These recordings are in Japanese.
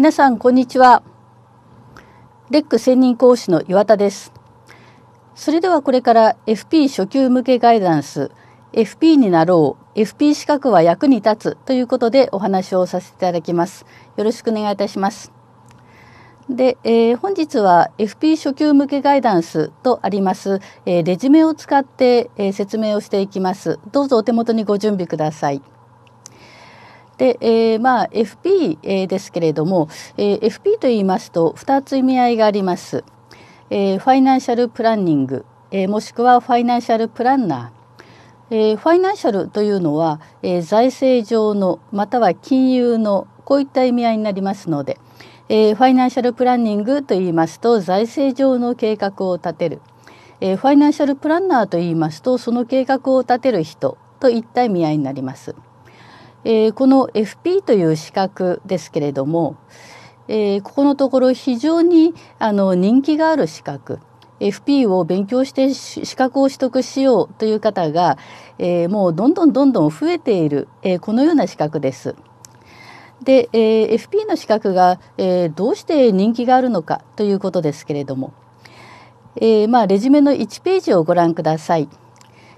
皆さんこんにちはレック専任講師の岩田ですそれではこれから FP 初級向けガイダンス FP になろう FP 資格は役に立つということでお話をさせていただきますよろしくお願いいたしますで、えー、本日は FP 初級向けガイダンスとあります、えー、レジュメを使って、えー、説明をしていきますどうぞお手元にご準備くださいで、えー、まあ FP、えー、ですけれども、えー、FP と言いますと2つ意味合いがあります。えー、ファイナンシャルプランニング、えー、もしくはファイナンシャルプランナー、えー、ファイナンシャルというのは、えー、財政上のまたは金融のこういった意味合いになりますので、えー、ファイナンシャルプランニングと言いますと財政上の計画を立てる、えー、ファイナンシャルプランナーと言いますとその計画を立てる人といった意味合いになります。えー、この FP という資格ですけれども、えー、ここのところ非常にあの人気がある資格 FP を勉強して資格を取得しようという方が、えー、もうどんどんどんどん増えている、えこのような資格です。で、え FP の資格が、えどうして人気があるのかということですけれども、えまあ、レジュメの1ページをご覧ください。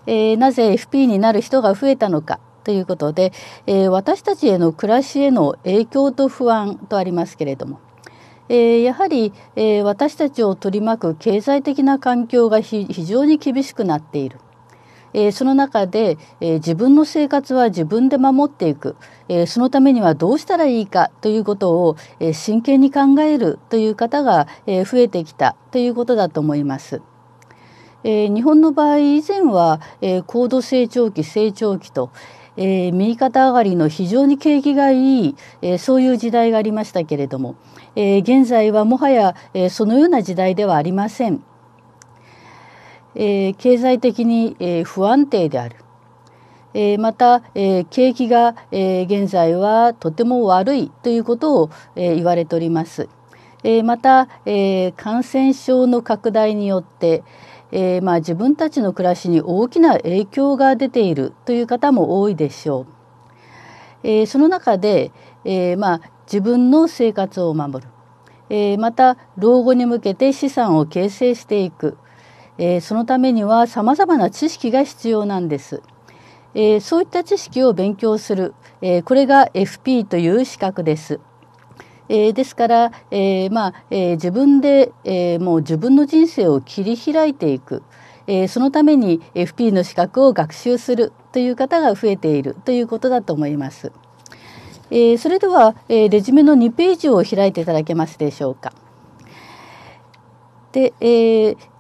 えなぜ FP になる人が増えたのかということで、えー、私たちへの暮らしへの影響と不安とありますけれども、えー、やはり、えー、私たちを取り巻く経済的な環境が非常に厳しくなっている。えー、その中で、えー、自分の生活は自分で守っていく、えー、そのためにはどうしたらいいかということを、えー、真剣に考えるという方が、えー、増えてきたということだと思います。えー、日本の場合以前は、えー、高度成長期成長期と、えー、右肩上がりの非常に景気がいい、えー、そういう時代がありましたけれども、えー、現在はもはや、えそのような時代ではありません。え経済的に、え不安定である。えまた、え景気が、え現在はとても悪いということを、え言われております。えまた、え感染症の拡大によって、えー、まあ自分たちの暮らしに大きな影響が出ているという方も多いでしょう。えー、その中で、えー、まあ自分の生活を守る、えー、また老後に向けて資産を形成していく、えー、そのためにはさまざまな知識が必要なんです。えー、そういった知識を勉強する、えー、これが FP という資格です。えー、ですから、えーまあえー、自分で、えー、もう自分の人生を切り開いていく、えー、そのために FP の資格を学習するという方が増えているということだと思います。えー、それでは、えー、レジュメの2ページを開いていただけますでしょうか。で、えー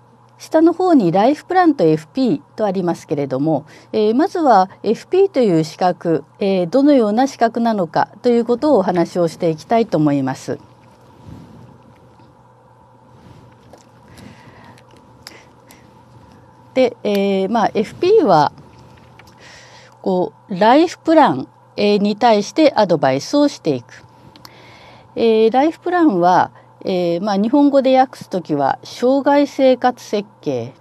下の方にライフプランと FP とありますけれども、えー、まずは FP という資格、えー、どのような資格なのかということをお話をしていきたいと思います。で、えーまあ、FP はこうライフプランに対してアドバイスをしていく。えー、ライフプランは、えー、まあ、日本語で訳す時は「障害生活設計」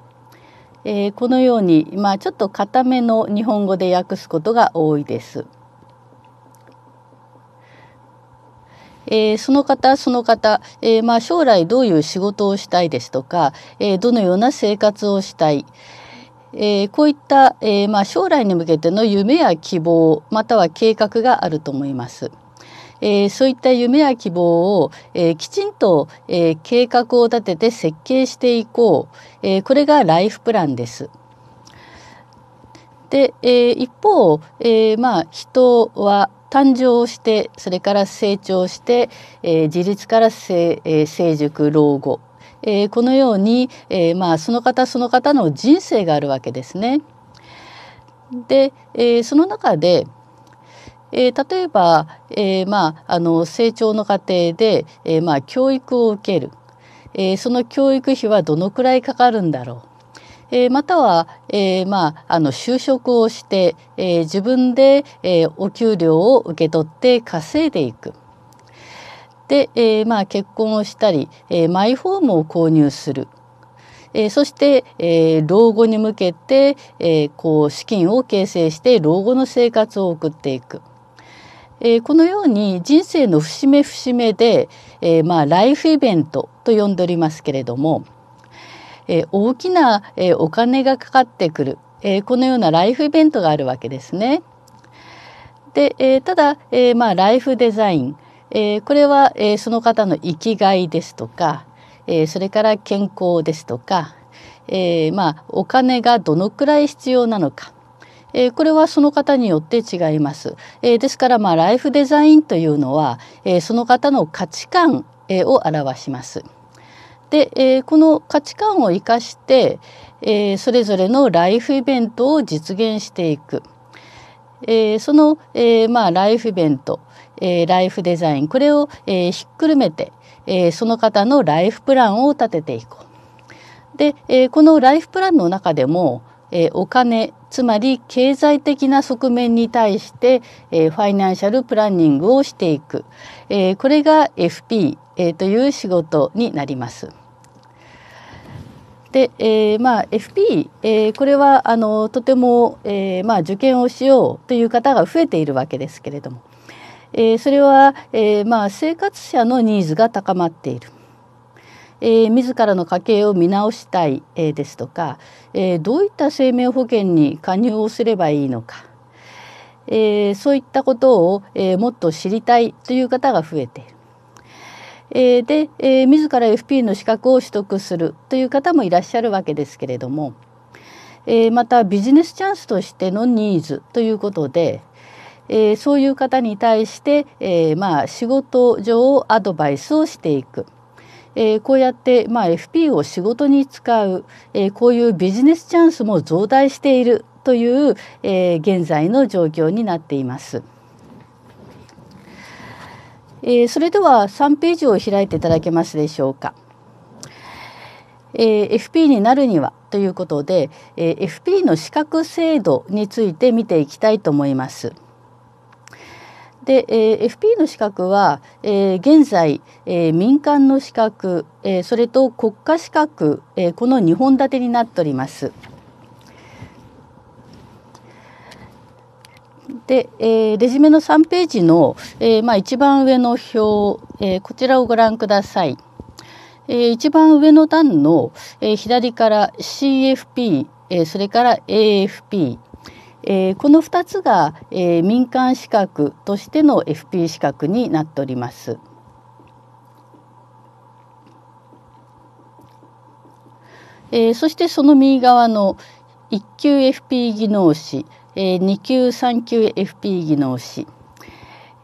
えー、このように、まあ、ちょっと固めの日本語で訳すことが多いです。えー、その方その方、えー、まあ、将来どういう仕事をしたいですとか、えー、どのような生活をしたい、えこういった、えまあ、将来に向けての夢や希望または計画があると思います。えー、そういった夢や希望を、えー、きちんと、えー、計画を立てて設計していこう、えー、これがライフプランです。で、えー、一方、えー、まあ人は誕生してそれから成長して、えー、自立から成,、えー、成熟老後、えー、このように、えー、まあその方その方の人生があるわけですね。で、えー、その中で、えー、例えば、えー、まあ、あの成長の過程で、えー、まあ、教育を受ける、えその教育費はどのくらいかかるんだろう。えまたは、えまあ、あの就職をして、え自分で、えお給料を受け取って稼いでいく。で、えまあ、結婚をしたり、えマイホームを購入する。えー、そして、えー、老後に向けて、えー、こう資金を形成して老後の生活を送っていく。えー、このように人生の節目節目で、えー、まあライフイベントと呼んでおりますけれども、えー、大きな、えー、お金がかかってくる、えー、このようなライフイベントがあるわけですね。で、えー、ただ、えー、まあライフデザイン、えー、これは、えー、その方の生きがいですとか、えー、それから健康ですとか、えー、まあお金がどのくらい必要なのか。えー、これはその方によって違います。えー、ですから、まあ、ライフデザインというのは、えー、その方の価値観、えー、を表します。で、えー、この価値観を生かして、えー、それぞれのライフイベントを実現していく。えー、その、えー、まあ、ライフイベント、えー、ライフデザイン、これを、えー、ひっくるめて、えー、その方のライフプランを立てていこう。で、えー、このライフプランの中でも、えお金つまり経済的な側面に対して、えファイナンシャルプランニングをしていく、えこれが FP、えという仕事になります。で、えー、まあ FP、えー、これはあのとても、えー、まあ受験をしようという方が増えているわけですけれども、えー、それは、えー、まあ生活者のニーズが高まっている。えー、自らの家計を見直したい、えー、ですとか、えー、どういった生命保険に加入をすればいいのか、えー、そういったことを、えー、もっと知りたいという方が増えている。えー、で、えー、自ら FP の資格を取得するという方もいらっしゃるわけですけれども、えー、またビジネスチャンスとしてのニーズということで、えー、そういう方に対して、えー、まあ仕事上アドバイスをしていく。えこうやって、ま FP を仕事に使う、えこういうビジネスチャンスも増大しているという、え現在の状況になっています。えそれでは3ページを開いていただけますでしょうか。え FP になるにはということで、え FP の資格制度について見ていきたいと思います。で、えー、FP の資格は、えー、現在、えー、民間の資格、えー、それと国家資格、えー、この2本立てになっております。で、えー、レジュメの3ページの、えーまあ、一番上の表、えー、こちらをご覧ください。えー、一番上の段の、えー、左から CFP、えー、それから AFP、えー、この2つが、えー、民間資格としての FP 資格になっております。えー、そしてその右側の1級 FP 技能士、えー、2級3級 FP 技能士、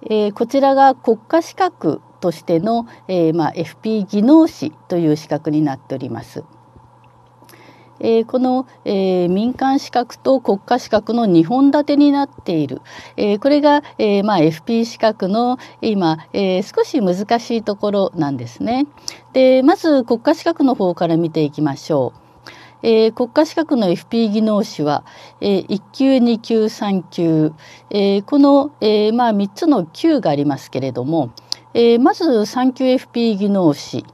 えー、こちらが国家資格としての、えーまあ、FP 技能士という資格になっております。えー、この、えー、民間資格と国家資格の2本立てになっている、えー、これが、えまあ、FP 資格の今、え少し難しいところなんですね。でまず国家資格の方から見ていきましょう。えー、国家資格の FP 技能士は、えー、1級2級3級、えー、この、えーまあ、3つの級がありますけれども、えー、まず3級 FP 技能士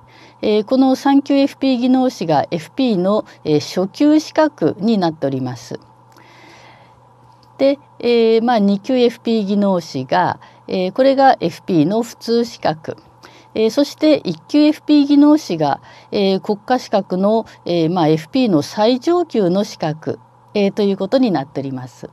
えー、この三級 FP 技能士が FP の、えー、初級資格になっております。で、えー、まあ、二級 FP 技能士が、えこれが FP の普通資格。えそして一級 FP 技能士が、え国家資格の、えまあ、FP の最上級の資格、えということになっております。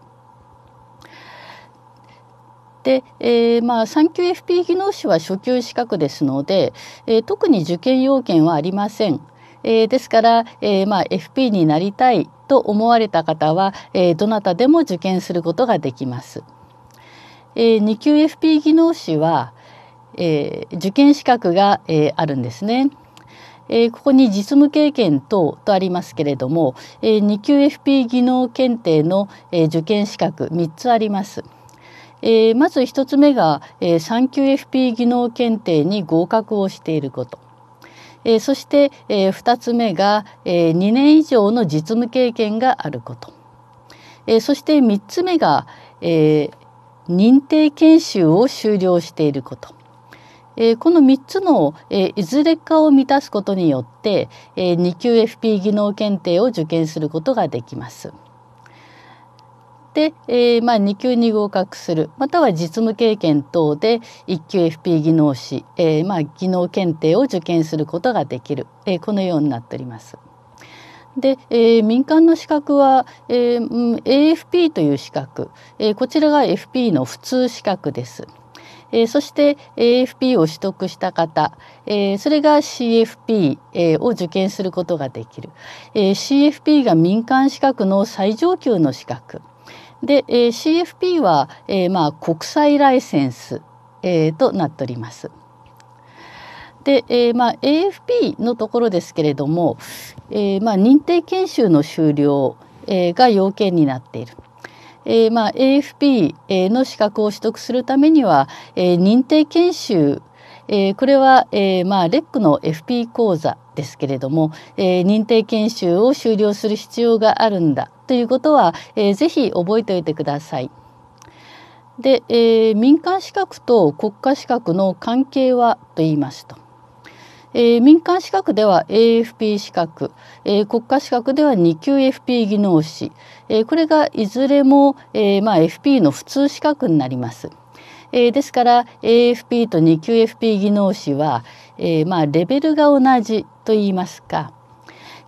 で、えー、まあ、産休 FP 技能士は初級資格ですので、えー、特に受験要件はありません。えー、ですから、えー、まあ、FP になりたいと思われた方は、えー、どなたでも受験することができます。えー、2級 FP 技能士は、えー、受験資格が、えー、あるんですね。えー、ここに実務経験等とありますけれども、えー、2級 FP 技能検定の、えー、受験資格3つあります。えー、まず1つ目が、えー、産休 FP 技能検定に合格をしていること。えー、そして、え2つ目が、え2年以上の実務経験があること、えそして3つ目が、え認定研修を修了していること、えこの3つの、えいずれかを満たすことによって、え2級 FP 技能検定を受験することができます。で、えー、まあ、2級に合格するまたは実務経験等で1級 FP 技能士、えー、まあ、技能検定を受験することができる、えー、このようになっております。で、えー、民間の資格は、えー、AFP という資格、えー、こちらが FP の普通資格です。えー、そして AFP を取得した方、えー、それが CFP、えー、を受験することができる、えー、CFP が民間資格の最上級の資格、で、えー、CFP は、えー、まあ、国際ライセンス、えー、となっております。で、えーまあ、AFP のところですけれども、えーまあ、認定研修の終了、えー、が要件になっている。えーまあ、AFP の資格を取得するためには、えー、認定研修、えー、これは、えーまあ、レックの FP 講座ですけれども、えー、認定研修を修了する必要があるんだということは、えー、ぜひ覚えておいてください。で、えー、民間資格と国家資格の関係はと言いますと、えー、民間資格では AFP 資格、えー、国家資格では2級 FP 技能士、えこれがいずれも、えまあ、FP の普通資格になります。えですから AFP と2級 FP 技能士は、えまあ、レベルが同じと言いますか、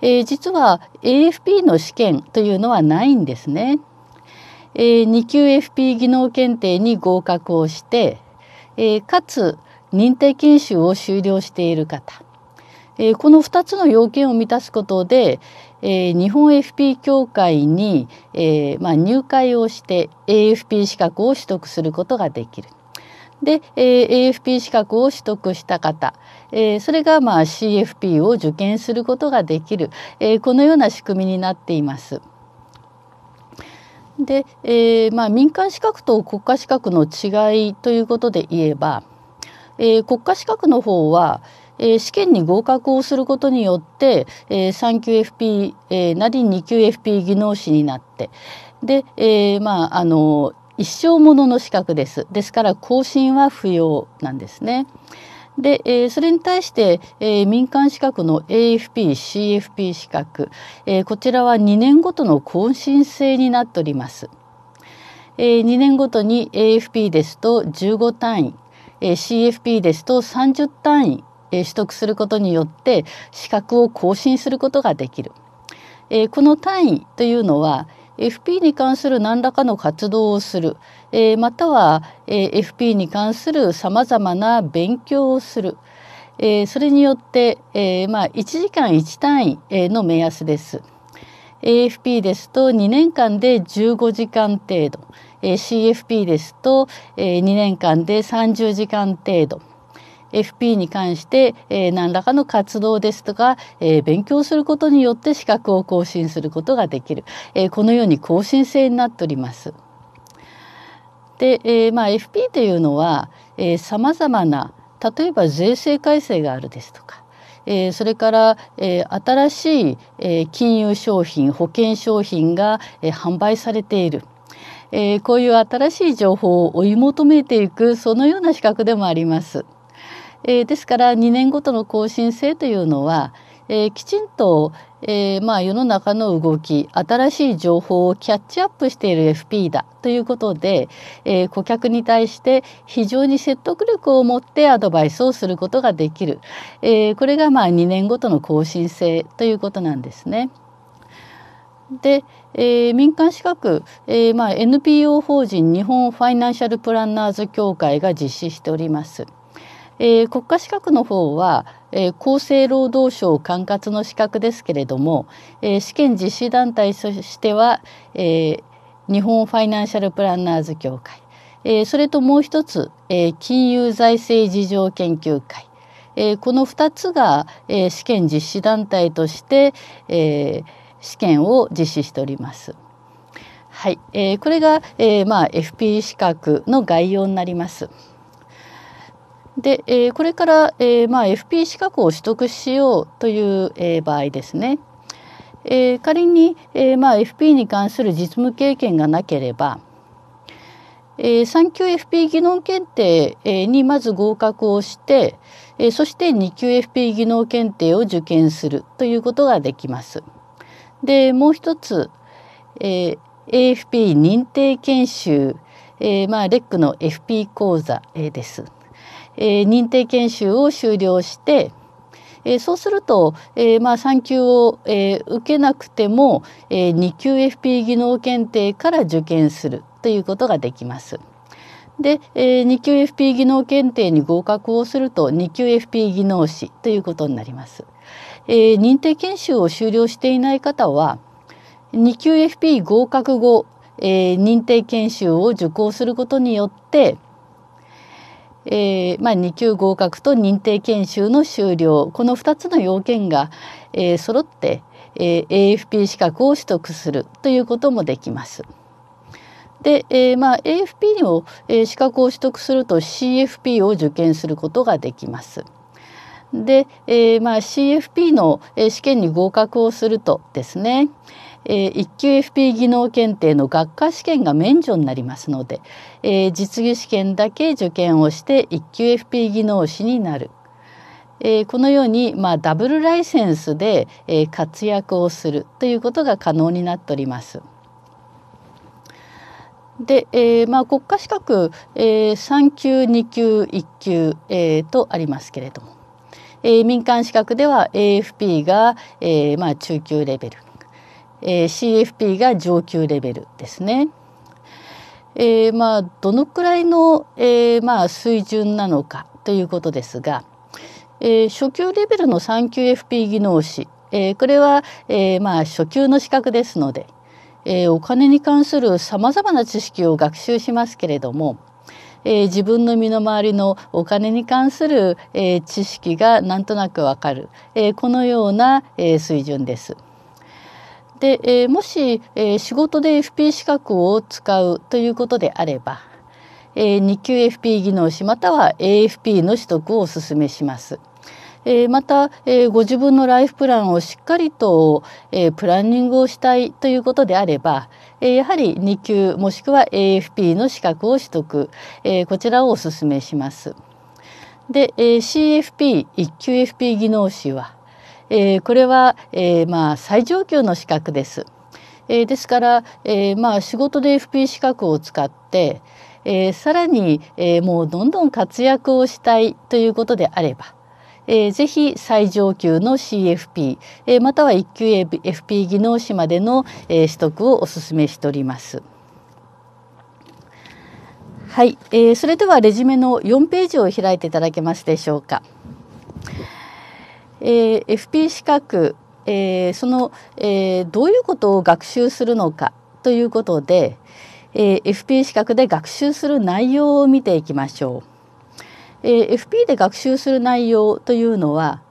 えー、実は AFP の試験というのはないんですね。えー、2級 FP 技能検定に合格をして、えー、かつ認定研修を修了している方、えー、この2つの要件を満たすことで、え日本 FP 協会に、えまあ、入会をして AFP 資格を取得することができる。で、えー、AFP 資格を取得した方、えー、それがまあ CFP を受験することができる、えー、このような仕組みになっています。で、えーまあ、民間資格と国家資格の違いということで言えば、えー、国家資格の方は、えー、試験に合格をすることによって、えー、3級 FP、えー、なり2級 FP 技能士になってで、えー、まああの一生ものの資格です。ですから更新は不要なんですね。で、えー、それに対して、えー、民間資格の AFP、CFP 資格、えー、こちらは2年ごとの更新制になっております。えー、2年ごとに AFP ですと15単位、えー、CFP ですと30単位、えー、取得することによって資格を更新することができる。えー、この単位というのは、FP に関する何らかの活動をする、えー、または、えー、FP に関するさまざまな勉強をする、えー、それによって、えーまあ、1時間1単位の目安です。AFP ですと2年間で15時間程度、えー、CFP ですと、えー、2年間で30時間程度。FP に関して、えー、何らかの活動ですとか、えー、勉強することによって資格を更新することができる、えー、このように更新制になっております。で、えーまあ、FP というのはさまざまな例えば税制改正があるですとかえー、それから、えー、新しい、えー、金融商品保険商品が、えー、販売されている、えー、こういう新しい情報を追い求めていくそのような資格でもあります。えー、ですから2年ごとの更新制というのは、えー、きちんと、えー、まあ世の中の動き新しい情報をキャッチアップしている FP だということで、えー、顧客に対して非常に説得力を持ってアドバイスをすることができる、えー、これがまあ2年ごとの更新制ということなんですね。で、えー、民間資格、えー、まあ NPO 法人日本ファイナンシャルプランナーズ協会が実施しております。えー、国家資格の方は、えー、厚生労働省管轄の資格ですけれども、えー、試験実施団体としては、え日本ファイナンシャルプランナーズ協会、えそれともう一つ、え金融財政事情研究会、えこの2つが、え試験実施団体として、え試験を実施しております。はい、えこれが、えまあ、FP 資格の概要になります。で、えー、これから、えーまあ、FP 資格を取得しようという、えー、場合ですね、えー、仮に、えーまあ、FP に関する実務経験がなければ、えー、3級 FP 技能検定にまず合格をして、えー、そして2級 FP 技能検定を受験するということができます。でもう一つ、えー、AFP 認定研修、えーまあ、レックの FP 講座、えです。えー、認定研修を修了して、えー、そうすると、えー、まあ、3級を、えー、受けなくても、え2級 FP 技能検定から受験するということができます。で、え2級 FP 技能検定に合格をすると2級 FP 技能士ということになります。え認定研修を修了していない方は2級 FP 合格後、え認定研修を受講することによってえーまあ、2級合格と認定研修の終了この2つの要件が、えー、揃って、えー、AFP 資格を取得するということもできます。で、えーまあ、AFP にも、えー、資格を取得すると CFP を受験することができます。で、えーまあ、CFP のえ試験に合格をするとですね、えー、一級 FP 技能検定の学科試験が免除になりますので、えー、実技試験だけ受験をして一級 FP 技能士になる、えー、このように、まあ、ダブルライセンスで、え活躍をするということが可能になっております。で、えーまあ、国家資格、えー、3級2級1級、えー、とありますけれども、えー、民間資格では AFP が、えーまあ、中級レベルえー、CFP が上級レベルですね。えー、まあどのくらいの、えー、まあ水準なのかということですが、えー、初級レベルの 3QFP 技能士、えー、これは、えー、まあ初級の資格ですので、えー、お金に関するさまざまな知識を学習しますけれども、えー、自分の身の回りのお金に関する、えー、知識がなんとなくわかる、えー、このような、えー、水準です。で、えー、もし、えー、仕事で FP 資格を使うということであれば、えー、2級 FP 技能士または AFP の取得をお勧めします。えー、また、えー、ご自分のライフプランをしっかりと、えー、プランニングをしたいということであれば、えー、やはり2級もしくは AFP の資格を取得、えー、こちらをお勧めします。で、えー、c f p 一級 FP 技能士は、えー、これは、えー、まあ最上級の資格です。えー、ですから、えー、まあ仕事で FP 資格を使って、えー、さらに、えー、もうどんどん活躍をしたいということであれば、えー、ぜひ最上級の CFP、えー、または1級 FP 技能士までの、えー、取得をお勧めしております。はい、えー、それではレジュメの4ページを開いていただけますでしょうか。えー、FP 資格、えー、その、えー、どういうことを学習するのかということで、えー、FP 資格で学習する内容を見ていきましょう。えー、FP で学習する内容というのは、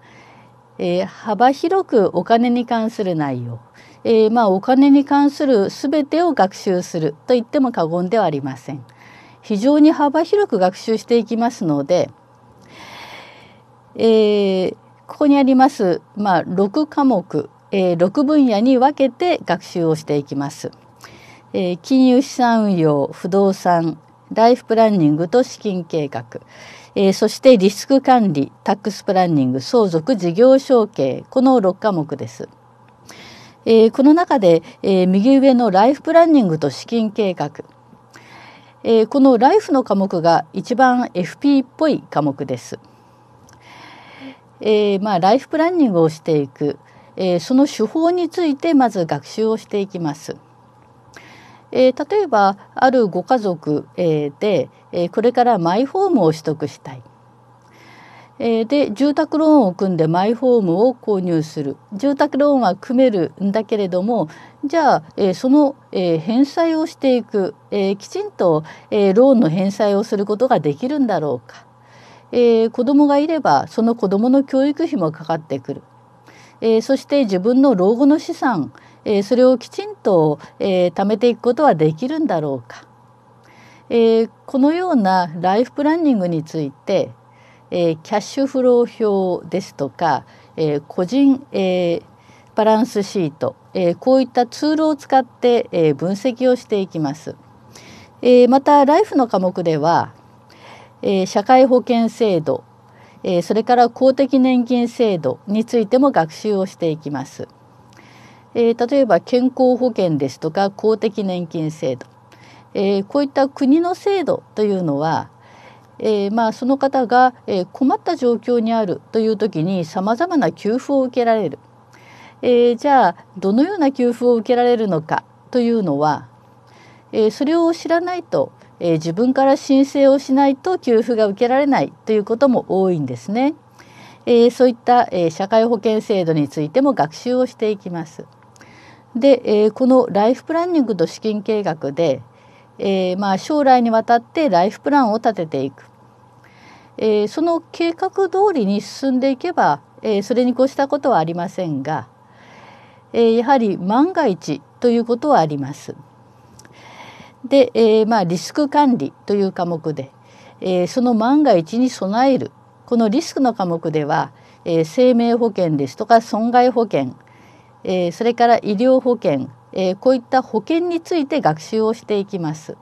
えー、幅広くお金に関する内容、えー、まあお金に関する全てを学習すると言っても過言ではありません。非常に幅広く学習していきますので、えー、ここにあります、まあ、6科目、えー、6分野に分けて学習をしていきます。えー、金融資産運用、不動産、ライフプランニングと資金計画、えー、そしてリスク管理、タックスプランニング、相続、事業承継、この6科目です。えー、この中で、えー、右上のライフプランニングと資金計画、えー、このライフの科目が一番 FP っぽい科目です。えー、まあ、ライフプランニングをしていく、えー、その手法についてまず学習をしていきます。えー、例えばあるご家族、えー、で、えー、これからマイホームを取得したい。えー、で住宅ローンを組んでマイホームを購入する住宅ローンは組めるんだけれどもじゃあ、えー、その、えー、返済をしていく、えー、きちんと、えー、ローンの返済をすることができるんだろうか。えー、子供がいればその子供の教育費もかかってくる、えー、そして自分の老後の資産、えー、それをきちんと、えー、貯めていくことはできるんだろうか、えー、このようなライフプランニングについて、えー、キャッシュフロー表ですとか、えー、個人、えー、バランスシート、えー、こういったツールを使って、えー、分析をしていきます。えー、またライフの科目ではえー、社会保険制度、えー、それから公的年金制度についても学習をしていきます。えー、例えば健康保険ですとか公的年金制度、えー、こういった国の制度というのは、えー、まあその方が困った状況にあるという時にさまざまな給付を受けられる、えー、じゃあどのような給付を受けられるのかというのは、えー、それを知らないとえー、自分から申請をしないと給付が受けられないということも多いんですね。えー、そういった、えー、社会保険制度についても学習をしていきます。で、えー、このライフプランニングと資金計画で、えー、まあ将来にわたってライフプランを立てていく、えー、その計画通りに進んでいけば、えー、それに越したことはありませんが、えー、やはり万が一ということはあります。で、えー、まあリスク管理という科目で、えー、その万が一に備えるこのリスクの科目では、えー、生命保険ですとか損害保険、えー、それから医療保険、えー、こういった保険について学習をしていきます。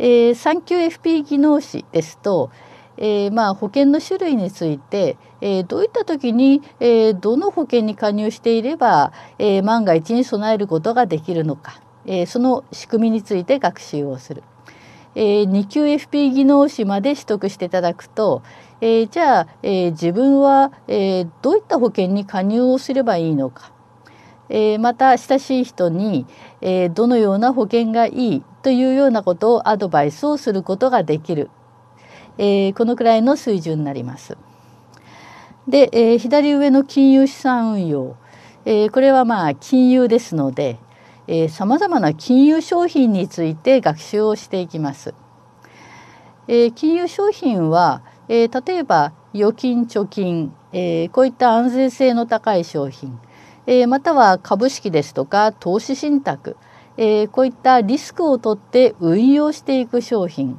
えー、産休 FP 技能士ですと、えー、まあ保険の種類について、えー、どういった時に、えー、どの保険に加入していれば、えー、万が一に備えることができるのか。えー、その仕組みについて学習をする。えー、2級 FP 技能士まで取得していただくと、えー、じゃあ、えー、自分は、えー、どういった保険に加入をすればいいのか、えー、また親しい人に、えー、どのような保険がいいというようなことをアドバイスをすることができる、えー、このくらいの水準になります。で、えー、左上の金融資産運用、えー、これはまあ金融ですので、さまざまな金融商品について学習をしていきます。えー、金融商品は、えー、例えば預金貯金、えー、こういった安全性の高い商品、えまたは株式ですとか投資信託、えこういったリスクを取って運用していく商品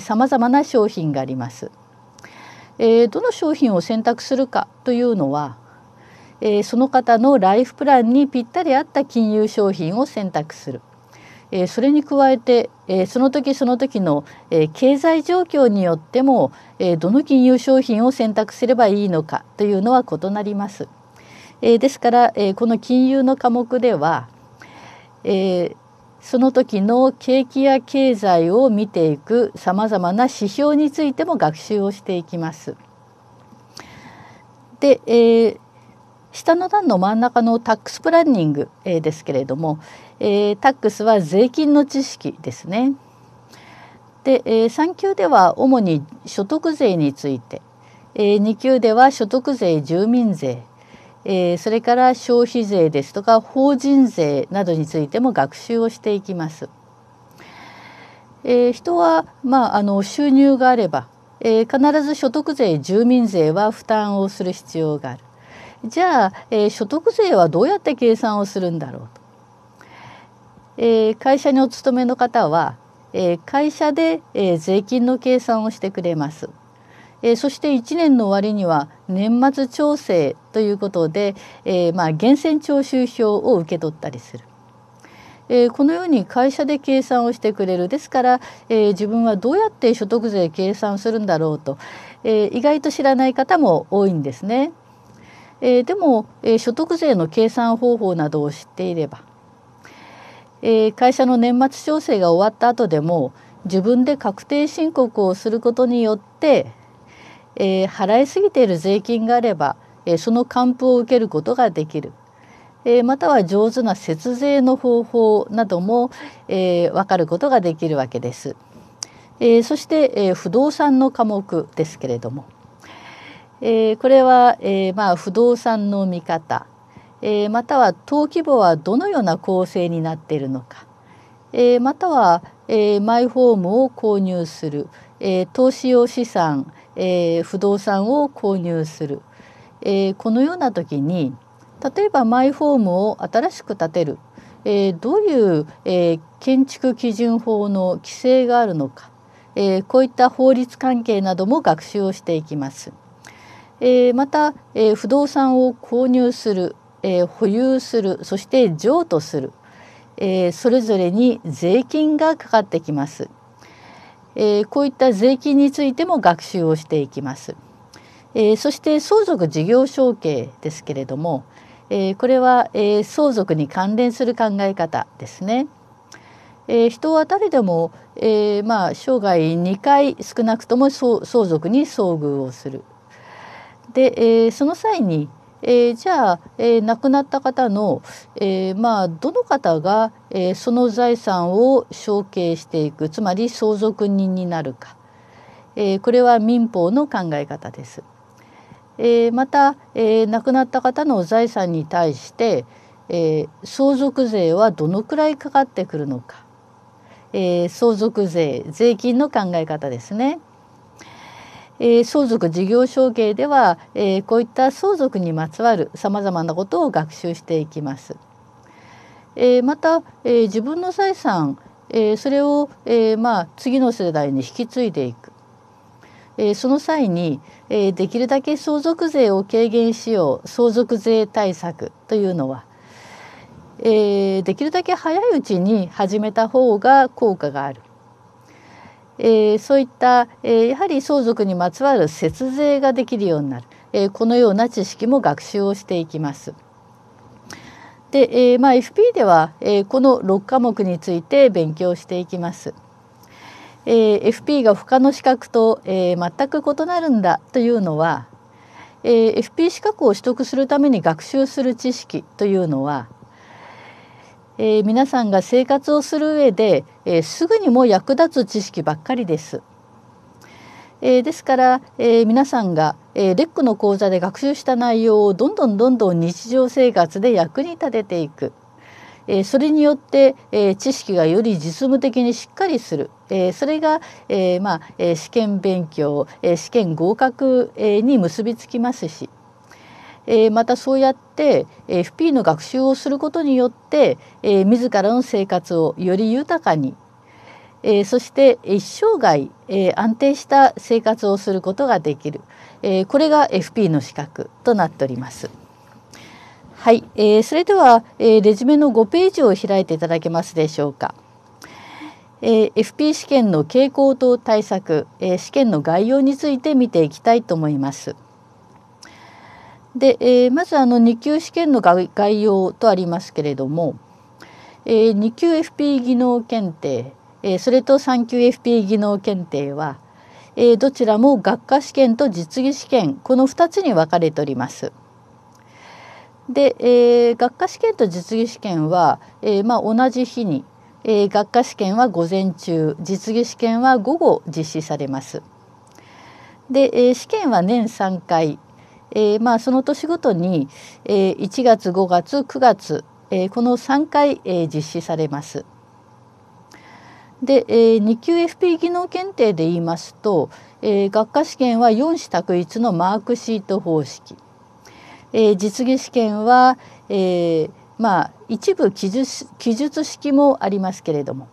さまざまな商品があります。えどの商品を選択するかというのはえその方のライフプランにぴったり合った金融商品を選択する。えそれに加えて、えその時その時の、え経済状況によっても、えどの金融商品を選択すればいいのかというのは異なります。えですから、えこの金融の科目では、えその時の景気や経済を見ていくさまざまな指標についても学習をしていきます。で、え下の段の真ん中のタックスプランニング、えですけれども、えー、タックスは税金の知識ですね。で、えー、3級では主に所得税について、えー、2級では所得税住民税、えー、それから消費税ですとか法人税などについても学習をしていきます。えー、人は、まあ、あの収入があれば、えー、必ず所得税住民税は負担をする必要がある。じゃあ、えー、所得税はどうやって計算をするんだろうと、えー、会社にお勤めの方は、えー、会社で、え税金の計算をしてくれます、えそして1年の終わりには年末調整ということで、えまあ、源泉徴収票を受け取ったりする。えこのように会社で計算をしてくれるですから、え自分はどうやって所得税計算するんだろうと、え意外と知らない方も多いんですね。えー、でも、えー、所得税の計算方法などを知っていれば、えー、会社の年末調整が終わった後でも自分で確定申告をすることによって、えー、払いすぎている税金があれば、えー、その還付を受けることができる、えー、または上手な節税の方法なども、えー、分かることができるわけです。えー、そして、えー、不動産の科目ですけれども、えー、これは、えー、まあ、不動産の見方、えー、または登記簿はどのような構成になっているのか、えまたは、えマイホームを購入する、え投資用資産、え不動産を購入する、えこのような時に例えばマイホームを新しく建てる、えどういう、え建築基準法の規制があるのか、えこういった法律関係なども学習をしていきます。えー、また、えー、不動産を購入する、えー、保有するそして譲渡する、えそれぞれに税金がかかってきます、えこういった税金についても学習をしていきます、えそして相続事業承継ですけれども、えこれは、え相続に関連する考え方ですね。えー、人は誰でも、えー、まあ、生涯2回少なくとも相続に遭遇をする、で、えー、その際に、えー、じゃあ、えー、亡くなった方の、えー、まあどの方が、えー、その財産を承継していくつまり相続人になるか、えー、これは民法の考え方です。えー、また、えー、亡くなった方の財産に対して、えー、相続税はどのくらいかかってくるのか、えー、相続税税金の考え方ですね。えー、相続事業承継では、えー、こういった相続にまつわるさまざまなことを学習していきます。えー、また、えー、自分の財産、えー、それを、えーまあ、次の世代に引き継いでいく、えー、その際に、えー、できるだけ相続税を軽減しよう相続税対策というのは、えー、できるだけ早いうちに始めた方が効果がある。えー、そういった、えー、やはり相続にまつわる節税ができるようになる、えー、このような知識も学習をしていきます。で、えまあ、FP では、えこの6科目について勉強していきます。え FP が他の資格と、え全く異なるんだというのは、え FP 資格を取得するために学習する知識というのはえー、皆さんが生活をする上で、えー、すぐにも役立つ知識ばっかりです。えー、ですから、え皆さんが、えレックの講座で学習した内容をどんどんどんどん日常生活で役に立てていく。えそれによって、え知識がより実務的にしっかりする、えそれが、えまあ、え試験勉強、え試験合格、えに結びつきますし。えー、またそうやってえ FP の学習をすることによって、えー、自らの生活をより豊かに、えー、そして一生涯、え安定した生活をすることができる、えこれが FP の資格となっております。はい、えそれでは、えレジュメの5ページを開いていただけますでしょうか。え FP 試験の傾向と対策、え試験の概要について見ていきたいと思います。で、えー、まずあの2級試験の概要とありますけれども、えー、2級 FP 技能検定、えー、それと3級 FP 技能検定は、えー、どちらも学科試験と実技試験この2つに分かれております。で、えー、学科試験と実技試験は、えーまあ、同じ日に、えー、学科試験は午前中実技試験は午後実施されます。で、えー、試験は年3回えー、まあ、その年ごとに、えー、1月5月9月、えー、この3回、え実施されます。で、え2級 FP 技能検定で言いますと、え学科試験は4試択一のマークシート方式、え実技試験は、えまあ、一部記述記述式もありますけれども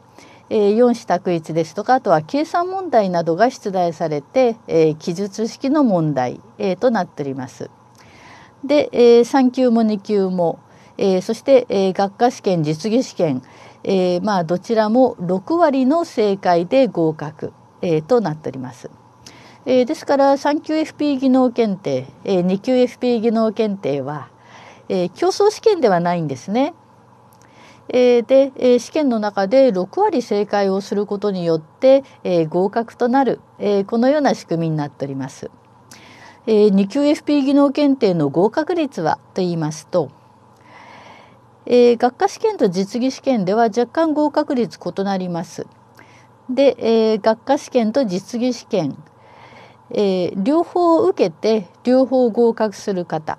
え4子択一ですとかあとは計算問題などが出題されて、え記述式の問題、えとなっております。で、え3級も2級も、えそして、え学科試験実技試験、えまあ、どちらも6割の正解で合格、えとなっております。えですから3級 FP 技能検定、え2級 FP 技能検定は、え競争試験ではないんですね。えでえ試験の中で6割正解をすることによってえ合格となるえこのような仕組みになっております。え2級 FP 技能検定の合格率はと言いますとえ学科試験と実技試験では若干合格率異なります。でえ学科試験と実技試験え両方を受けて両方合格する方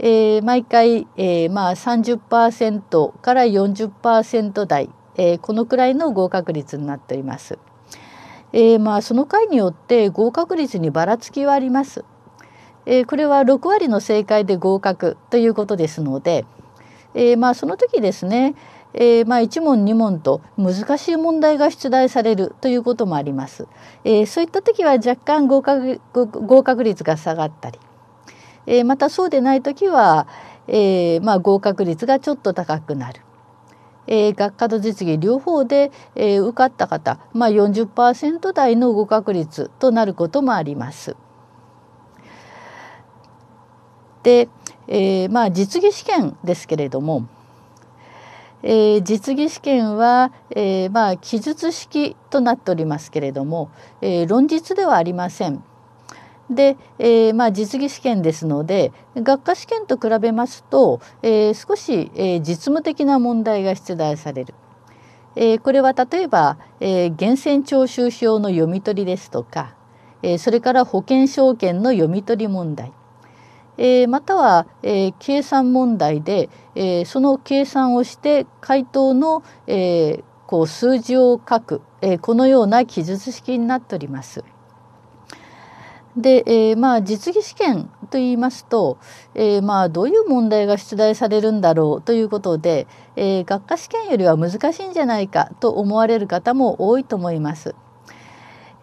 えー、毎回、えー、まあ30%から40%台、えー、このくらいの合格率になっています。えー、まあその回によって合格率にばらつきはあります。えー、これは6割の正解で合格ということですので、えー、まあその時ですね、えー、まあ1問2問と難しい問題が出題されるということもあります。えー、そういった時は若干合格合格率が下がったり、えー、またそうでない時は、えー、まあ、合格率がちょっと高くなる。えー、学科と実技両方で、え受かった方、まあ、40%台の合格率となることもあります。で、えまあ、実技試験ですけれども、えー、実技試験は、えー、まあ記述式となっておりますけれども、えー、論述ではありません。で、えー、まあ、実技試験ですので学科試験と比べますと、えー、少し、えー、実務的な問題が出題される。えー、これは例えば、えー、源泉徴収票の読み取りですとか、えー、それから保険証券の読み取り問題、えー、または、えー、計算問題で、えー、その計算をして回答の、えー、こう数字を書く、えー、このような記述式になっております。で、えー、まあ実技試験と言いますと、えー、まあどういう問題が出題されるんだろうということで、えー、学科試験よりは難しいんじゃないかと思われる方も多いと思います。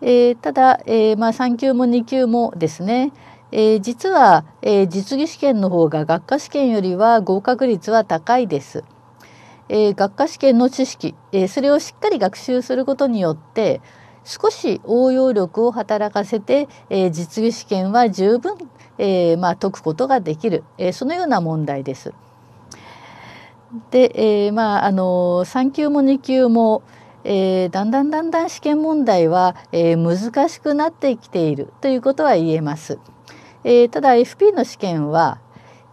えー、ただ、えー、まあ3級も2級もですね、えー、実は、えー、実技試験の方が学科試験よりは合格率は高いです。えー、学科試験の知識、えー、それをしっかり学習することによって、少し応用力を働かせて、えー、実技試験は十分、えーまあ、解くことができる、えー、そのような問題です。で、えー、まああの3級も2級も、えー、だんだんだんだん試験問題は、えー、難しくなってきているということは言えます。えー、ただ FP の試験は、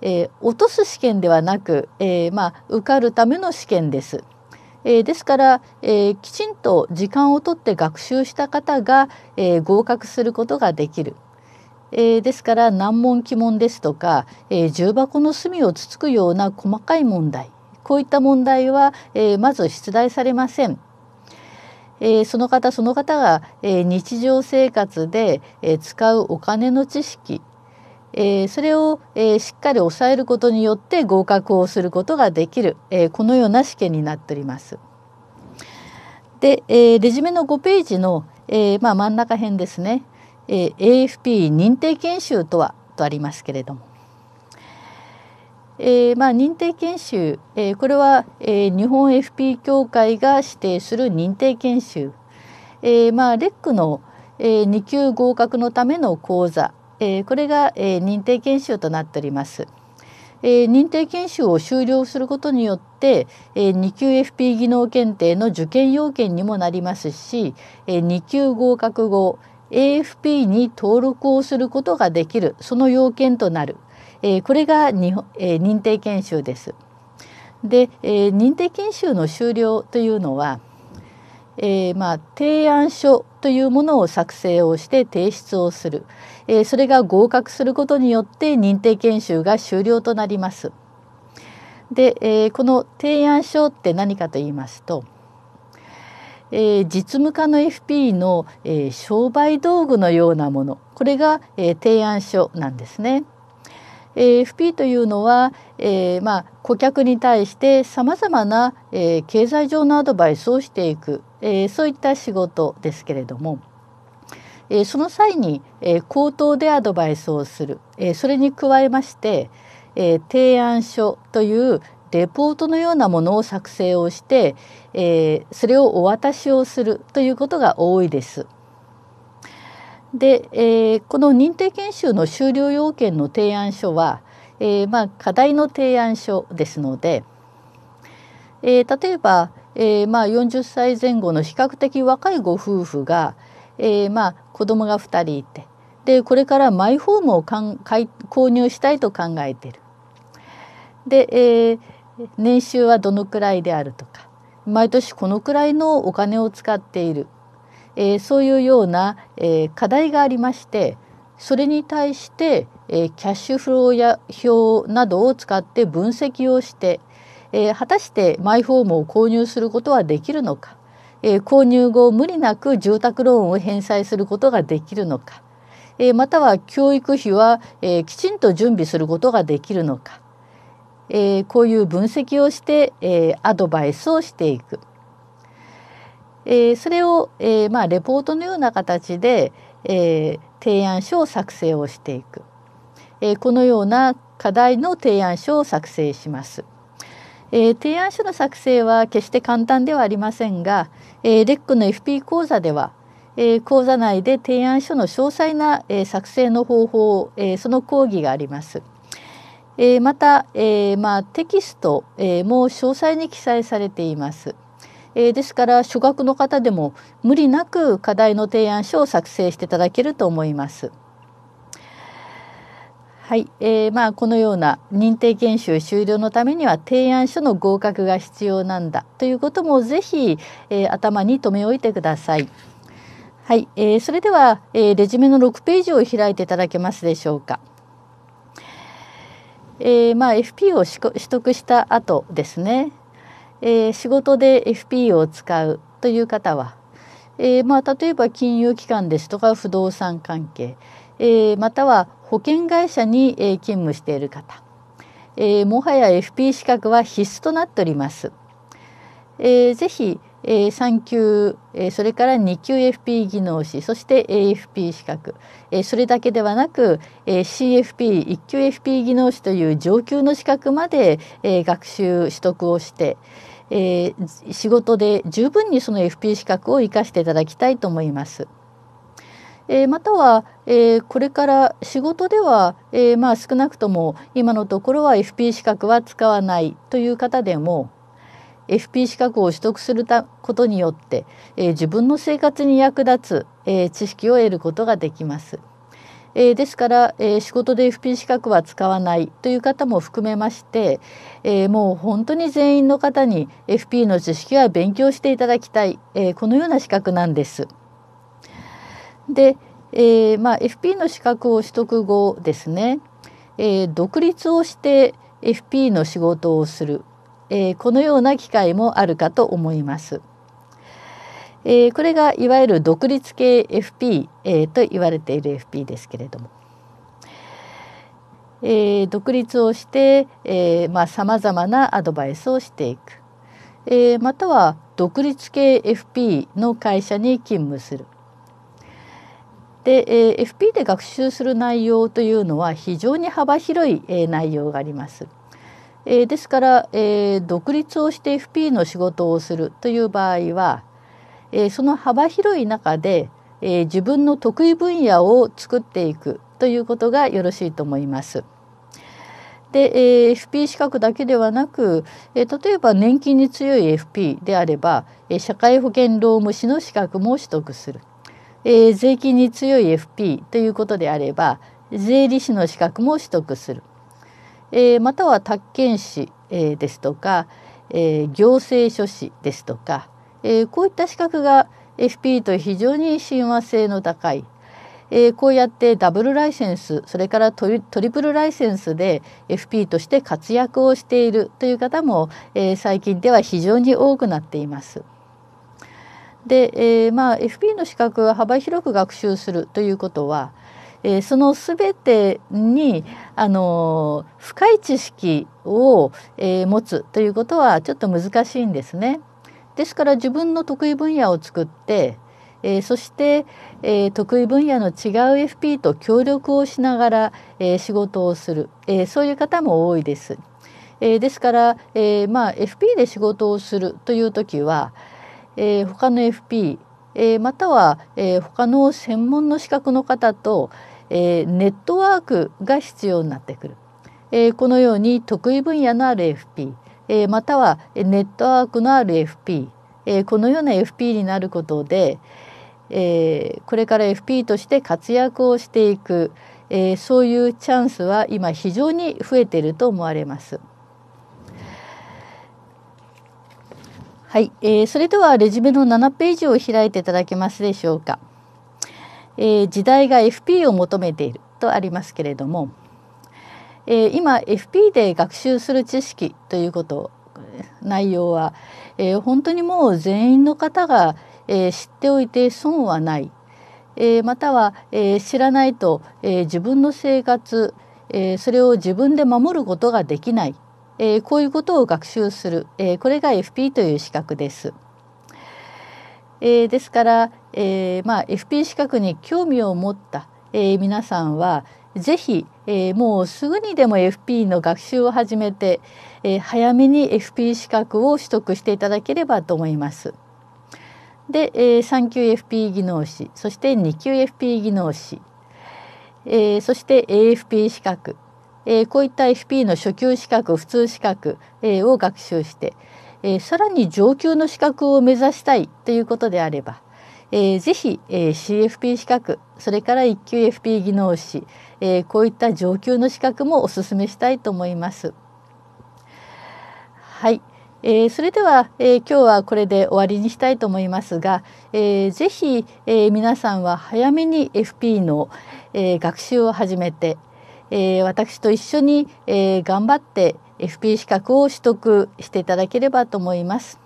えー、落とす試験ではなく、えー、まあ受かるための試験です。えー、ですから、えー、きちんと時間をとって学習した方が、えー、合格することができる。えー、ですから難問鬼問ですとか、えー、重箱の隅をつつくような細かい問題こういった問題は、えー、まず出題されません。えー、その方その方が、えー、日常生活で、えー、使うお金の知識えー、それを、えー、しっかり抑えることによって合格をすることができる、えー、このような試験になっております。で、えレジュメの5ページの、えまあ、真ん中辺ですね、え AFP 認定研修とはとありますけれども、えまあ、認定研修、えこれは、え日本 FP 協会が指定する認定研修、えまあ、レックの、え2級合格のための講座えー、これが、えー、認定研修となっております。えー、認定研修を終了することによって、えー、2級 FP 技能検定の受験要件にもなりますし、えー、2級合格後 AFP に登録をすることができるその要件となる、えー、これがえー、認定研修です。で、えー、認定研修の終了というのは、えーまあ、提案書というものを作成をして提出をする、えそれが合格することによって認定研修が終了となります。で、えこの提案書って何かと言いますと、え実務家の FP の、え商売道具のようなものこれが、え提案書なんですね。え FP というのは、えまあ、顧客に対してさまざまな、え経済上のアドバイスをしていく、えそういった仕事ですけれども。えその際に、え口頭でアドバイスをする、えそれに加えまして、え提案書というレポートのようなものを作成をして、えそれをお渡しをするということが多いです。で、えー、この認定研修の終了要件の提案書は、えー、まあ、課題の提案書ですので、えー、例えば、えまあ、40歳前後の比較的若いご夫婦が、えー、まあ子供が2人いてでこれからマイホームをかん買い購入したいと考えてる。で、えー、年収はどのくらいであるとか毎年このくらいのお金を使っている、えー、そういうような、え課題がありましてそれに対して、えキャッシュフローや表などを使って分析をして、え果たしてマイホームを購入することはできるのかえー、購入後無理なく住宅ローンを返済することができるのか、えー、または教育費は、えー、きちんと準備することができるのか、えー、こういう分析をして、えー、アドバイスをしていく。えー、それを、えーまあ、レポートのような形で、えー、提案書を作成をしていく、えー、このような課題の提案書を作成します。えー、提案書の作成は決して簡単ではありませんが、えー、レックの FP 講座では、えー、講座内で提案書の詳細な、えー、作成の方法、えー、その講義があります。えー、また、えーまあ、テキスト、えー、も詳細に記載されています。えー、ですから初学の方でも無理なく課題の提案書を作成していただけると思います。はい、えー、まあこのような認定研修終了のためには提案書の合格が必要なんだということもぜひ、えー、頭に留め置いてください。はい、えー、それでは、えー、レジュメの6ページを開いていただけますでしょうか。えー、まあ FP を取得した後ですね、えー、仕事で FP を使うという方はえー、まあ、例えば金融機関ですとか不動産関係、えー、または保険会社に、え勤務している方、えもはや FP 資格は必須となっております。えー、ぜひ、えー、3級、えー、それから2級 FP 技能士そして AFP 資格、えー、それだけではなく、え CFP1 級 FP 技能士という上級の資格まで、え学習取得をして、えー、仕事で十分にその FP 資格を活かしていただきたいと思います。えー、または、えー、これから仕事では、えまあ、少なくとも今のところは FP 資格は使わないという方でも FP 資格を取得することによって、え自分の生活に役立つ、え知識を得ることができます。えー、ですから、えー、仕事で FP 資格は使わないという方も含めまして、えー、もう本当に全員の方に FP の知識は勉強していただきたい、えー、このような資格なんです。で、えーまあ、FP の資格を取得後ですね、えー、独立をして FP の仕事をする、えー、このような機会もあるかと思います。えー、これがいわゆる独立系 FP、えー、と言われている FP ですけれども、えー、独立をしてさまざ、まなアドバイスをしていく、えー、または独立系 FP の会社に勤務する。で、えー、FP で学習する内容というのは非常に幅広い、えー、内容があります。えー、ですから、えー、独立をして FP の仕事をするという場合はえー、その幅広い中で、えー、自分の得意分野を作っていくということがよろしいと思います。で、えー、FP 資格だけではなく、えー、例えば年金に強い FP であれば、えー、社会保険労務士の資格も取得する、えー、税金に強い FP ということであれば税理士の資格も取得する、えー、または宅建士、えー、ですとか、えー、行政書士ですとか、えー、こういった資格が FP と非常に親和性の高い、えー、こうやってダブルライセンスそれからトリプルライセンスで FP として活躍をしているという方も、えー、最近では非常に多くなっています。で、えー、まあ FP の資格を幅広く学習するということは、えー、その全てに、あのー、深い知識を、えー、持つということはちょっと難しいんですね。ですから自分の得意分野を作って、えー、そして、えー、得意分野の違う FP と協力をしながら、えー、仕事をする、えそういう方も多いです。えですから、えまあ、FP で仕事をするという時は、え他の FP、えまたは、え他の専門の資格の方と、えネットワークが必要になってくる、えこのように得意分野のある FP えー、またはネットワークのある FP、えー、このような FP になることで、えー、これから FP として活躍をしていく、えそういうチャンスは今非常に増えていると思われます。はい、えそれではレジュメの7ページを開いていただけますでしょうか。え時代が FP を求めているとありますけれどもえー、今 FP で学習する知識ということ内容は、えー、本当にもう全員の方が、えー、知っておいて損はない、えー、または、えー、知らないと、えー、自分の生活、えー、それを自分で守ることができない、えー、こういうことを学習する、えー、これが FP という資格です。えー、ですから、えーまあ、FP 資格に興味を持った、えー、皆さんは是非えー、もうすぐにでも FP の学習を始めて、えー、早めに FP 資格を取得していただければと思います。で、えー、3級 FP 技能士そして2級 FP 技能士、えー、そして AFP 資格、えー、こういった FP の初級資格普通資格、えー、を学習して、えー、さらに上級の資格を目指したいということであればえー、ぜひ、えー、CFP 資格それから一級 FP 技能士、えー、こういった上級の資格もおすすめしたいと思います。はい、えー、それでは、えー、今日はこれで終わりにしたいと思いますが、えー、ぜひ、え皆さんは早めに FP の、え学習を始めて、え私と一緒に、え頑張って FP 資格を取得していただければと思います。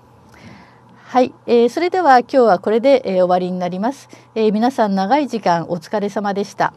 はい、えー、それでは今日はこれで、えー、終わりになります、えー、皆さん長い時間お疲れ様でした。